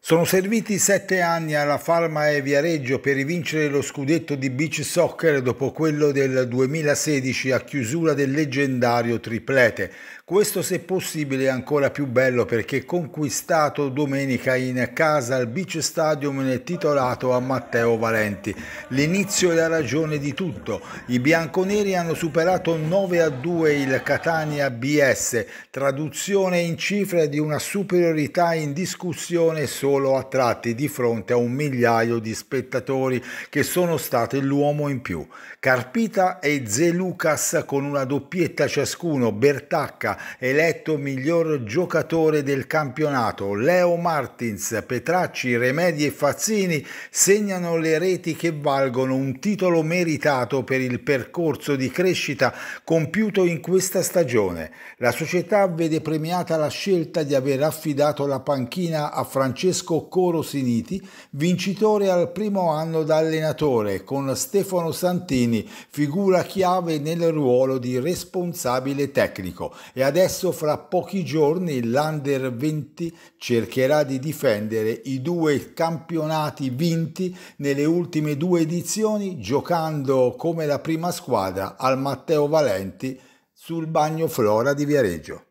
Sono serviti sette anni alla Farma e Viareggio per rivincere lo scudetto di beach soccer dopo quello del 2016 a chiusura del leggendario triplete. Questo se possibile è ancora più bello perché conquistato domenica in casa al Beach Stadium nel titolato a Matteo Valenti. L'inizio è la ragione di tutto. I bianconeri hanno superato 9 a 2 il Catania BS, traduzione in cifre di una superiorità in discussione solo a tratti di fronte a un migliaio di spettatori che sono stati l'uomo in più. Carpita e Ze Lucas con una doppietta ciascuno, Bertacca eletto miglior giocatore del campionato. Leo Martins, Petracci, Remedi e Fazzini segnano le reti che valgono un titolo meritato per il percorso di crescita compiuto in questa stagione. La società vede premiata la scelta di aver affidato la panchina a Francesco Corosiniti, vincitore al primo anno da allenatore, con Stefano Santini, figura chiave nel ruolo di responsabile tecnico, e adesso fra pochi giorni l'Under 20 cercherà di difendere i due campionati vinti nelle ultime due edizioni giocando come la prima squadra al Matteo Valenti sul Bagno Flora di Viareggio.